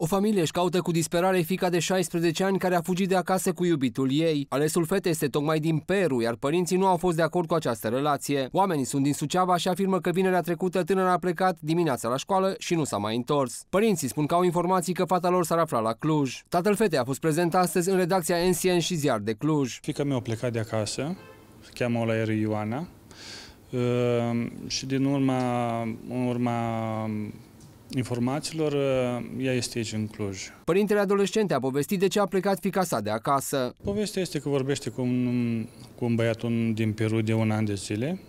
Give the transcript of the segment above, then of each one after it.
O familie își caută cu disperare fica de 16 ani care a fugit de acasă cu iubitul ei. Alesul fetei este tocmai din Peru, iar părinții nu au fost de acord cu această relație. Oamenii sunt din Suceava și afirmă că vinerea trecută tânăra a plecat dimineața la școală și nu s-a mai întors. Părinții spun că au informații că fata lor s-ar afla la Cluj. Tatăl fetei a fost prezent astăzi în redacția NCN și ziar de Cluj. Fica mea a plecat de acasă, se cheamă la Ioana, ehm, și din urma, în urma informațiilor, uh, ea este aici în Cluj. Părintele adolescente a povestit de ce a plecat fica sa de acasă. Povestea este că vorbește cu un, cu un băiat un, din Peru de un an de zile,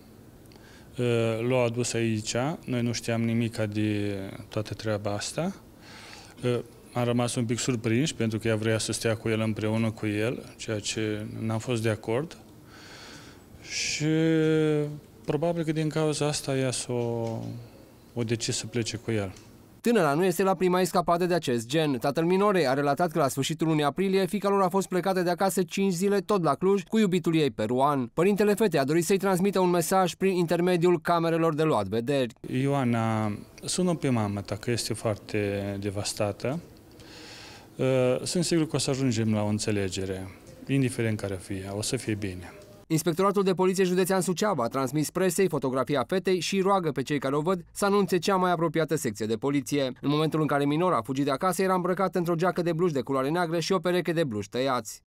uh, l-a adus aici, noi nu știam nimic de toată treaba asta. Uh, Am rămas un pic surprins pentru că ea vrea să stea cu el împreună cu el, ceea ce n-am fost de acord. Și probabil că din cauza asta ea s-o o decis să plece cu el. Tânăra nu este la prima escapadă de acest gen. Tatăl minorei a relatat că la sfârșitul lunii aprilie fica lor a fost plecată de acasă 5 zile tot la Cluj cu iubitul ei peruan. Părintele fetei a dorit să-i transmită un mesaj prin intermediul camerelor de luat vederi. Ioana, sună pe mama ta că este foarte devastată. Ă, sunt sigur că o să ajungem la o înțelegere, indiferent care fie, o să fie bine. Inspectoratul de Poliție Județean Suceava a transmis presei fotografia fetei și roagă pe cei care o văd să anunțe cea mai apropiată secție de poliție. În momentul în care minora a fugit de acasă, era îmbrăcat într-o geacă de bluș de culoare neagră și o pereche de bluși tăiați.